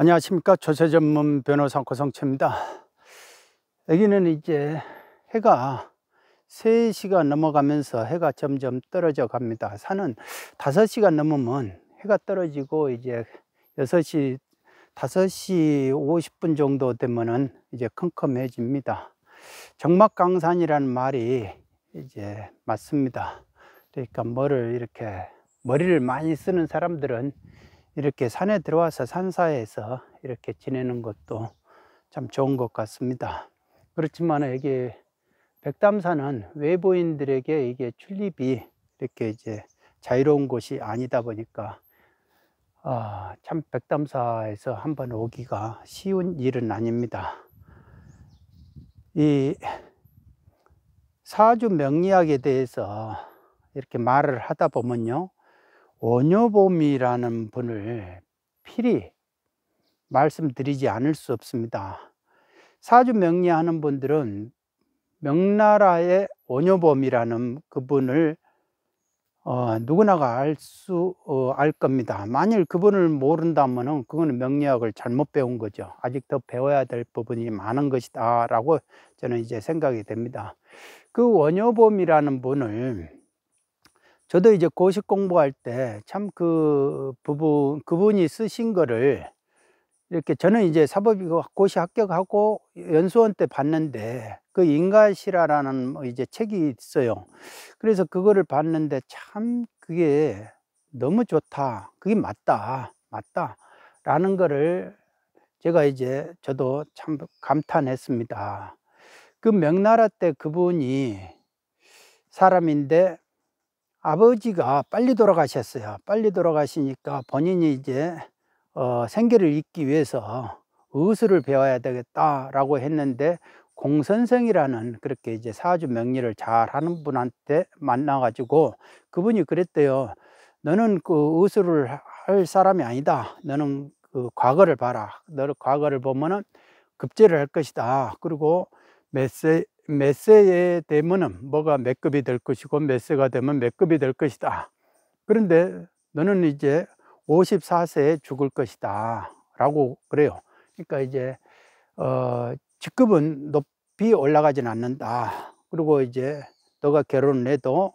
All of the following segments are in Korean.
안녕하십니까 조세 전문 변호사 고성채입니다 여기는 이제 해가 3시가 넘어가면서 해가 점점 떨어져 갑니다 산은 5시가 넘으면 해가 떨어지고 이제 6시 5시 50분 정도 되면은 이제 컴컴해집니다 정막강산이라는 말이 이제 맞습니다 그러니까 뭐를 이렇게 머리를 많이 쓰는 사람들은 이렇게 산에 들어와서 산사에서 이렇게 지내는 것도 참 좋은 것 같습니다. 그렇지만 여기 백담산은 외부인들에게 이게 출입이 이렇게 이제 자유로운 곳이 아니다 보니까 아, 참 백담사에서 한번 오기가 쉬운 일은 아닙니다. 이 사주 명리학에 대해서 이렇게 말을 하다 보면요. 원효봄이라는 분을 필히 말씀드리지 않을 수 없습니다. 사주 명리하는 분들은 명나라의 원효범이라는 그분을 어, 누구나가 알 수알 어, 겁니다. 만일 그분을 모른다면은 그거는 명리학을 잘못 배운 거죠. 아직 더 배워야 될 부분이 많은 것이다라고 저는 이제 생각이 됩니다. 그 원효범이라는 분을 저도 이제 고시 공부할 때 참 그 부분 그분이 쓰신 거를 이렇게 저는 이제 사법이고 그 고시 합격하고 연수원 때 봤는데 그 인가시라라는 뭐 이제 책이 있어요. 그래서 그거를 봤는데 참 그게 너무 좋다. 그게 맞다. 맞다. 라는 거를 제가 이제 저도 참 감탄했습니다. 그 명나라 때 그분이 사람인데 아버지가 빨리 돌아가셨어요. 빨리 돌아가시니까 본인이 이제 어, 생계를 잇기 위해서 의술을 배워야 되겠다라고 했는데 공선생이라는 그렇게 이제 사주 명리를 잘 하는 분한테 만나가지고 그분이 그랬대요. 너는 그 의술을 할 사람이 아니다. 너는 그 과거를 봐라. 너를 과거를 보면은 급제를 할 것이다. 그리고 몇 세, 매세에 되면은 뭐가 몇 급이 될 것이고 매세가 되면 몇 급이 될 것이다 그런데 너는 이제 54세에 죽을 것이다 라고 그래요 그러니까 이제 어, 직급은 높이 올라가진 않는다 그리고 이제 너가 결혼을 해도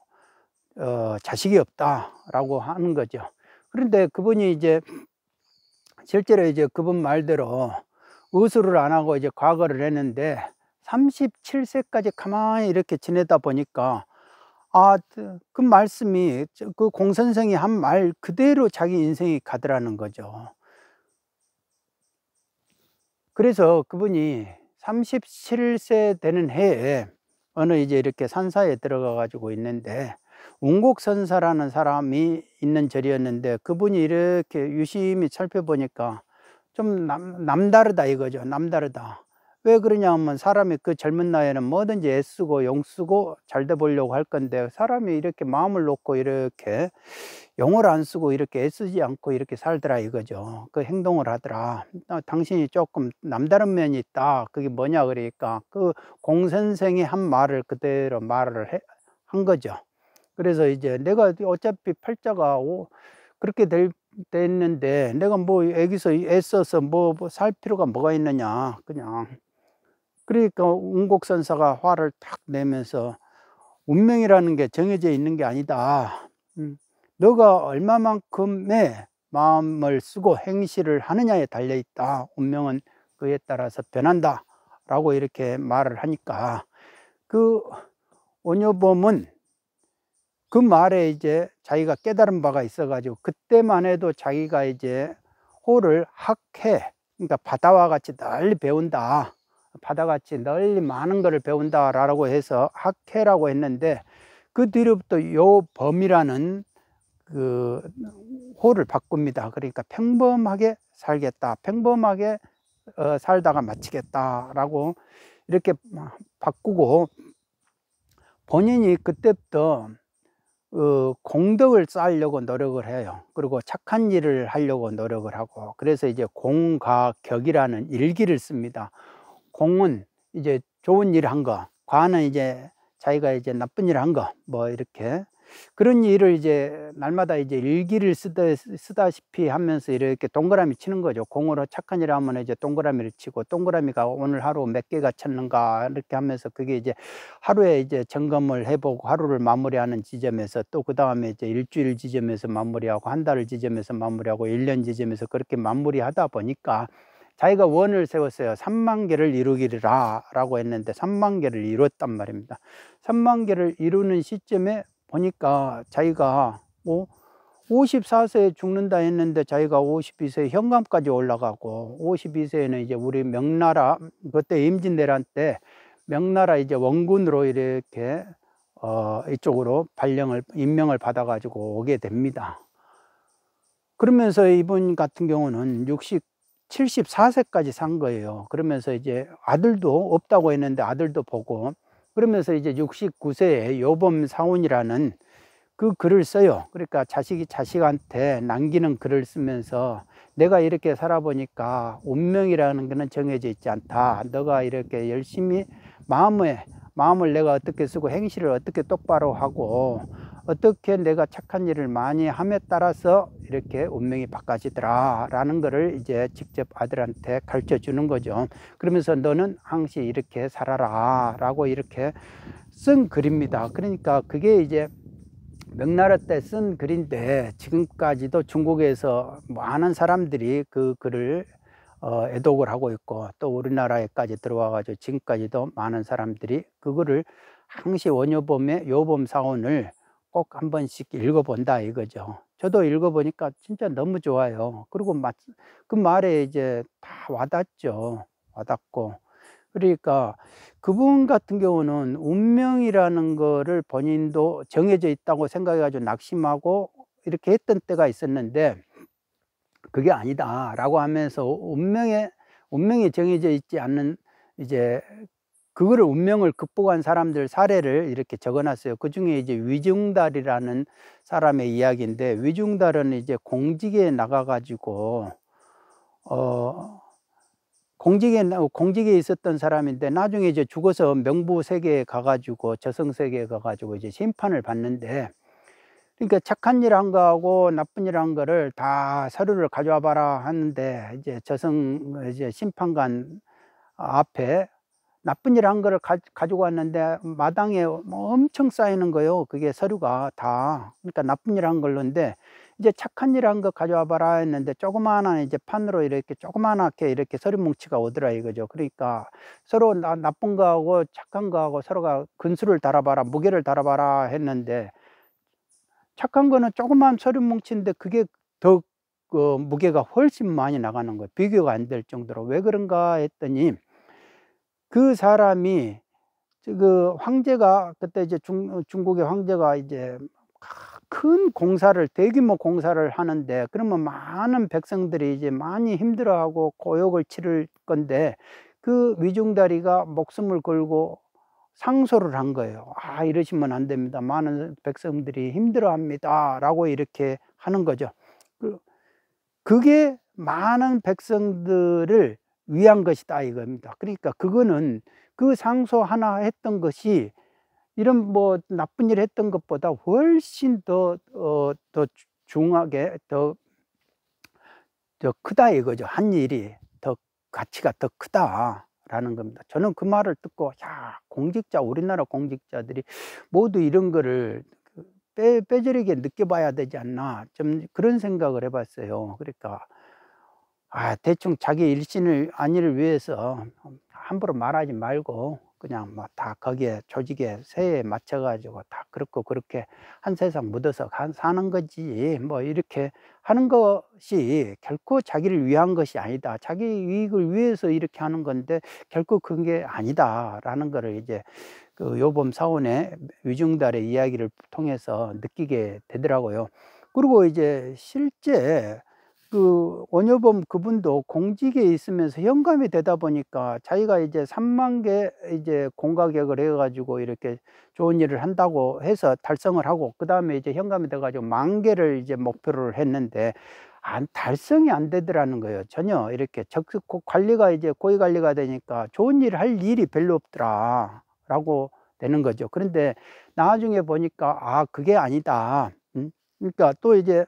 어, 자식이 없다 라고 하는 거죠 그런데 그분이 이제 실제로 이제 그분 말대로 의술을 안 하고 이제 과거를 했는데 37세까지 가만히 이렇게 지내다 보니까 아그 말씀이 그 공선생이 한 말 그대로 자기 인생이 가더라는 거죠. 그래서 그분이 37세 되는 해에 어느 이제 이렇게 산사에 들어가 가지고 있는데 운곡선사라는 사람이 있는 절이었는데 그분이 이렇게 유심히 살펴보니까 좀 남, 남다르다 이거죠 남다르다 왜 그러냐 하면 사람이 그 젊은 나이에는 뭐든지 애쓰고 용쓰고 잘 돼 보려고 할 건데 사람이 이렇게 마음을 놓고 이렇게 용을 안 쓰고 이렇게 애쓰지 않고 이렇게 살더라 이거죠 그 행동을 하더라 아, 당신이 조금 남다른 면이 있다 그게 뭐냐 그러니까 그 공선생이 한 말을 그대로 말을 해, 한 거죠 그래서 이제 내가 어차피 팔자가 오, 그렇게 될 됐는데 내가 뭐여기서 애써서 뭐살 뭐 필요가 뭐가 있느냐 그냥 그러니까 운곡선사가 화를 탁 내면서 운명이라는 게 정해져 있는 게 아니다. 음, 너가 얼마만큼의 마음을 쓰고 행실을 하느냐에 달려 있다. 운명은 그에 따라서 변한다. 라고 이렇게 말을 하니까 그 오녀범은 그 말에 이제 자기가 깨달은 바가 있어가지고 그때만 해도 자기가 이제 호를 학해 그러니까 바다와 같이 널리 배운다 바다같이 널리 많은 것을 배운다라고 해서 학회라고 했는데 그 뒤로부터 요 범이라는 그 호를 바꿉니다. 그러니까 평범하게 살겠다. 평범하게 어, 살다가 마치겠다라고 이렇게 바꾸고 본인이 그때부터 어, 공덕을 쌓으려고 노력을 해요. 그리고 착한 일을 하려고 노력을 하고 그래서 이제 공과격이라는 일기를 씁니다. 공은 이제 좋은 일을한 거, 과는 이제 자기가 이제 나쁜 일을한 거, 뭐 이렇게 그런 일을 이제 날마다 이제 일기를 쓰다, 쓰다시피 하면서 이렇게 동그라미 치는 거죠. 공으로 착한 일 하면 이제 동그라미를 치고 동그라미가 오늘 하루 몇 개가 쳤는가 이렇게 하면서 그게 이제 하루에 이제 점검을 해보고 하루를 마무리하는 지점에서 또 그 다음에 이제 일주일 지점에서 마무리하고 한달을 지점에서 마무리하고 일 년 지점에서 그렇게 마무리하다 보니까 자기가 원을 세웠어요. 3만 개를 이루기라 라고 했는데 3만 개를 이뤘단 말입니다. 3만 개를 이루는 시점에 보니까 자기가 뭐 54세에 죽는다 했는데 자기가 52세에 현감까지 올라가고 52세에는 이제 우리 명나라 그때 임진왜란 때 명나라 이제 원군으로 이렇게 어 이쪽으로 발령을 임명을 받아 가지고 오게 됩니다. 그러면서 이분 같은 경우는 60 74세까지 산 거예요. 그러면서 이제 아들도 없다고 했는데 아들도 보고 그러면서 이제 69세에 요범 사원이라는 그 글을 써요. 그러니까 자식이 자식한테 남기는 글을 쓰면서 내가 이렇게 살아보니까 운명이라는 것은 정해져 있지 않다. 너가 이렇게 열심히 마음에 마음을 내가 어떻게 쓰고 행실을 어떻게 똑바로 하고 어떻게 내가 착한 일을 많이 함에 따라서 이렇게 운명이 바꿔지더라 라는 것을 이제 직접 아들한테 가르쳐 주는 거죠 그러면서 너는 항시 이렇게 살아라 라고 이렇게 쓴 글입니다 그러니까 그게 이제 명나라 때 쓴 글인데 지금까지도 중국에서 많은 사람들이 그 글을 어, 애독을 하고 있고 또 우리나라에까지 들어와가지고 지금까지도 많은 사람들이 그거를 항시 원효범의 요범 사원을 꼭 한 번씩 읽어본다 이거죠. 저도 읽어보니까 진짜 너무 좋아요. 그리고 그 말에 이제 다 와닿죠. 와닿고. 그러니까 그분 같은 경우는 운명이라는 거를 본인도 정해져 있다고 생각해가지고 낙심하고 이렇게 했던 때가 있었는데 그게 아니다라고 하면서 운명에 운명이 정해져 있지 않는 이제 그거를 운명을 극복한 사람들 사례를 이렇게 적어놨어요. 그 중에 이제 위중달이라는 사람의 이야기인데 위중달은 이제 공직에 나가가지고 어 공직에 공직에 있었던 사람인데 나중에 이제 죽어서 명부 세계에 가가지고 저승 세계에 가가지고 이제 심판을 받는데 그러니까 착한 일 한 거하고 나쁜 일 한 거를 다 서류를 가져와 봐라 하는데 이제 저승 이제 심판관 앞에 나쁜 일 한 거를 가, 가지고 왔는데 마당에 뭐 엄청 쌓이는 거예요. 그게 서류가 다. 그러니까 나쁜 일 한 걸로인데 이제 착한 일 한 거 가져와 봐라 했는데 조그마한 이제 판으로 이렇게 조그마하게 이렇게 서류 뭉치가 오더라 이거죠. 그러니까 서로 나, 나쁜 거하고 착한 거하고 서로가 근수를 달아봐라, 무게를 달아봐라 했는데 착한 거는 조그마한 서류 뭉치인데 그게 더 그, 무게가 훨씬 많이 나가는 거예요. 비교가 안 될 정도로. 왜 그런가 했더니 그 사람이 그 황제가 그때 이제 중, 어, 중국의 황제가 이제 아, 큰 공사를 대규모 공사를 하는데 그러면 많은 백성들이 이제 많이 힘들어하고 고역을 치를 건데 그 위중다리가 목숨을 걸고 상소를 한 거예요. 아 이러시면 안 됩니다. 많은 백성들이 힘들어합니다.라고 이렇게 하는 거죠. 그, 그게 많은 백성들을 위한 것이다 이겁니다. 그러니까 그거는 그 상소 하나 했던 것이 이런 뭐 나쁜 일 했던 것보다 훨씬 더, 어, 더 중하게 더, 더 크다 이거죠. 한 일이 더 가치가 더 크다라는 겁니다. 저는 그 말을 듣고 야, 공직자, 우리나라 공직자들이 모두 이런 거를 그 빼, 빼저리게 느껴봐야 되지 않나 좀 그런 생각을 해봤어요. 그러니까 아, 대충 자기 일신을, 안위를 위해서 함부로 말하지 말고 그냥 뭐 다 거기에 조직에 새에 맞춰가지고 다 그렇고 그렇게 한 세상 묻어서 가, 사는 거지 뭐 이렇게 하는 것이 결코 자기를 위한 것이 아니다 자기 이익을 위해서 이렇게 하는 건데 결코 그게 아니다 라는 거를 이제 그 요범 사원의 위중달의 이야기를 통해서 느끼게 되더라고요 그리고 이제 실제 그 원효범 그분도 공직에 있으면서 현감이 되다 보니까 자기가 이제 3만 개 이제 공과격을 해가지고 이렇게 좋은 일을 한다고 해서 달성을 하고 그 다음에 이제 현감이 돼가지고 만 개를 이제 목표를 했는데 안 달성이 안 되더라는 거예요. 전혀 이렇게 적극 관리가 이제 고위 관리가 되니까 좋은 일을 할 일이 별로 없더라라고 되는 거죠. 그런데 나중에 보니까 아 그게 아니다. 음? 그러니까 또 이제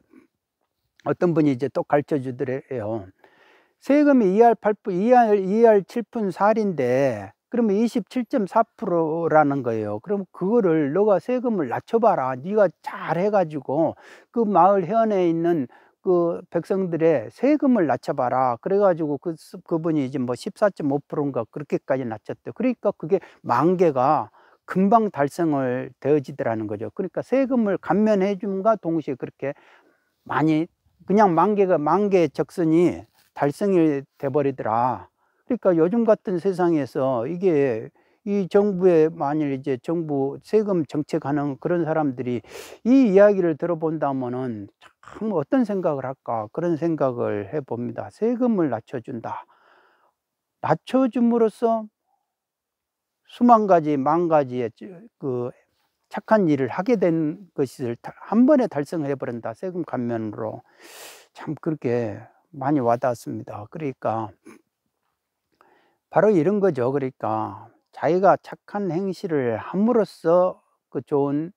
어떤 분이 이제 또 가르쳐 주더래요. 세금이 2할 8분, 2할, 2할 7분 4인데 그러면 27.4%라는 거예요. 그럼 그거를 너가 세금을 낮춰봐라. 네가 잘 해가지고 그 마을 회원에 있는 그 백성들의 세금을 낮춰봐라. 그래가지고 그, 그분이 이제 뭐 14.5%인가 그렇게까지 낮췄대. 그러니까 그게 만 개가 금방 달성을 되어지더라는 거죠. 그러니까 세금을 감면해 줌과 동시에 그렇게 많이 그냥 만개가 만개 적선이 달성이 돼버리더라. 그러니까 요즘 같은 세상에서 이게 이 정부에 만일 이제 정부 세금 정책하는 그런 사람들이 이 이야기를 들어본다면은 참 어떤 생각을 할까 그런 생각을 해봅니다. 세금을 낮춰준다. 낮춰줌으로써 수만 가지, 만 가지의 그 착한 일을 하게 된 것을 한 번에 달성을 해버린다. 세금 감면으로. 참 그렇게 많이 와닿았습니다. 그러니까 바로 이런 거죠. 그러니까 자기가 착한 행실을 함으로써 그 좋은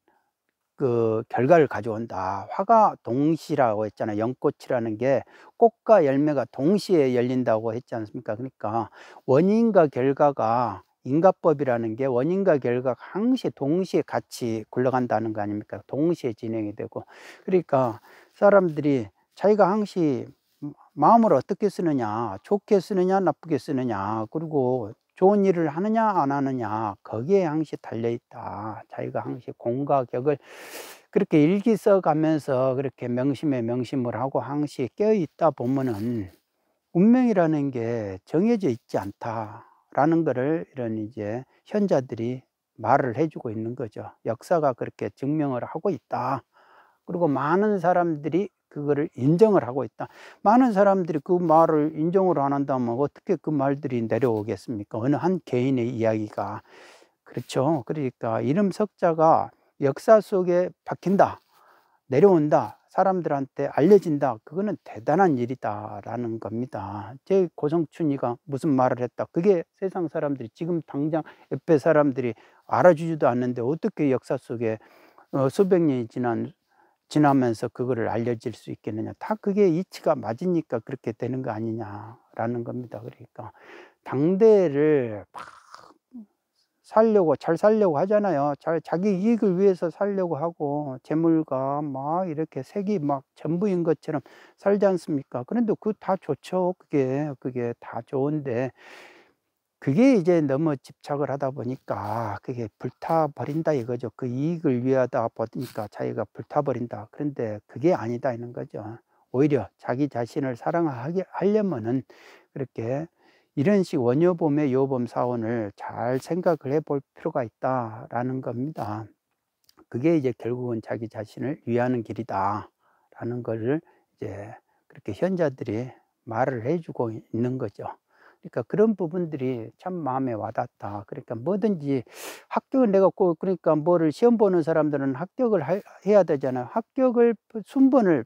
그 결과를 가져온다. 화가 동시라고 했잖아요. 연꽃이라는 게 꽃과 열매가 동시에 열린다고 했지 않습니까? 그러니까 원인과 결과가 인가법이라는 게 원인과 결과가 항시 동시에 같이 굴러간다는 거 아닙니까? 동시에 진행이 되고 그러니까 사람들이 자기가 항시 마음을 어떻게 쓰느냐 좋게 쓰느냐 나쁘게 쓰느냐 그리고 좋은 일을 하느냐 안 하느냐 거기에 항시 달려 있다 자기가 항시 공과 격을 그렇게 일기 써가면서 그렇게 명심에 명심을 하고 항시 깨어 있다 보면은 운명이라는 게 정해져 있지 않다 라는 것을 이런 이제 현자들이 말을 해주고 있는 거죠. 역사가 그렇게 증명을 하고 있다. 그리고 많은 사람들이 그거를 인정을 하고 있다. 많은 사람들이 그 말을 인정을 안 한다면 어떻게 그 말들이 내려오겠습니까? 어느 한 개인의 이야기가. 그렇죠. 그러니까 이름 석자가 역사 속에 박힌다. 내려온다. 사람들한테 알려진다. 그거는 대단한 일이다라는 겁니다. 제 고성춘이가 무슨 말을 했다. 그게 세상 사람들이 지금 당장 옆에 사람들이 알아주지도 않는데 어떻게 역사 속에 어, 수백 년이 지난 지나면서 그거를 알려질 수 있겠느냐. 다 그게 이치가 맞으니까 그렇게 되는 거 아니냐라는 겁니다. 그러니까 당대를 막 살려고 잘 살려고 하잖아요. 잘 자기 이익을 위해서 살려고 하고 재물과 막 이렇게 색이 막 전부인 것처럼 살지 않습니까? 그런데 그 다 좋죠. 그게 그게 다 좋은데 그게 이제 너무 집착을 하다 보니까 그게 불타버린다 이거죠. 그 이익을 위하다 보니까 자기가 불타버린다. 그런데 그게 아니다 이런 거죠. 오히려 자기 자신을 사랑하게 하려면은 그렇게 이런 식 원효범의 요범 사원을 잘 생각을 해볼 필요가 있다라는 겁니다. 그게 이제 결국은 자기 자신을 위하는 길이다라는 것을 이제 그렇게 현자들이 말을 해주고 있는 거죠. 그러니까 그런 부분들이 참 마음에 와닿다. 그러니까 뭐든지 합격을 내가 꼭 그러니까 뭐를 시험 보는 사람들은 합격을 해야 되잖아요. 합격을 순번을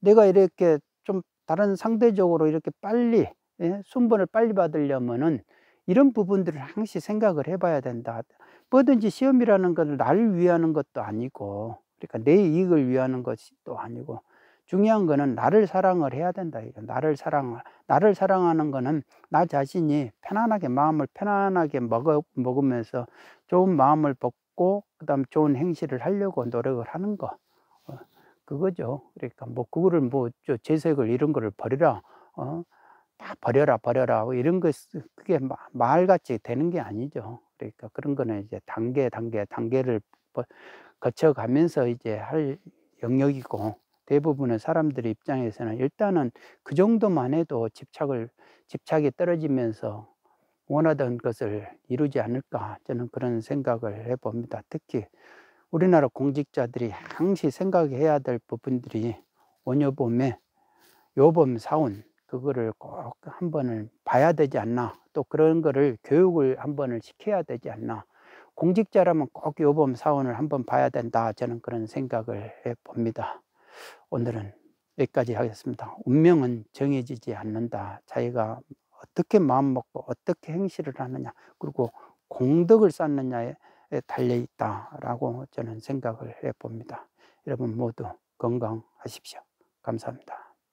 내가 이렇게 좀 다른 상대적으로 이렇게 빨리 예? 순번을 빨리 받으려면은 이런 부분들을 항시 생각을 해봐야 된다. 뭐든지 시험이라는 것은 나를 위하는 것도 아니고, 그러니까 내 이익을 위하는 것도 아니고, 중요한 거는 나를 사랑을 해야 된다. 나를 사랑, 나를 사랑하는 거는 나 자신이 편안하게 마음을 편안하게 먹어, 먹으면서 좋은 마음을 벗고그 다음 좋은 행실을 하려고 노력을 하는 거. 어, 그거죠. 그러니까 뭐, 그거를 뭐, 저 재색을 이런 거를 버리라. 어? 다 버려라 버려라 하고 이런 것 그게 말같이 되는 게 아니죠. 그러니까 그런 거는 이제 단계 단계 단계를 거쳐가면서 이제 할 영역이고 대부분의 사람들의 입장에서는 일단은 그 정도만 해도 집착을 집착이 떨어지면서 원하던 것을 이루지 않을까 저는 그런 생각을 해봅니다. 특히 우리나라 공직자들이 항시 생각해야 될 부분들이 원효범의 요범 사원 그거를 꼭 한 번을 봐야 되지 않나 또 그런 거를 교육을 한 번을 시켜야 되지 않나 공직자라면 꼭 요범 사원을 한 번 봐야 된다 저는 그런 생각을 해 봅니다 오늘은 여기까지 하겠습니다 운명은 정해지지 않는다 자기가 어떻게 마음 먹고 어떻게 행실을 하느냐 그리고 공덕을 쌓느냐에 달려 있다라고 저는 생각을 해 봅니다 여러분 모두 건강하십시오 감사합니다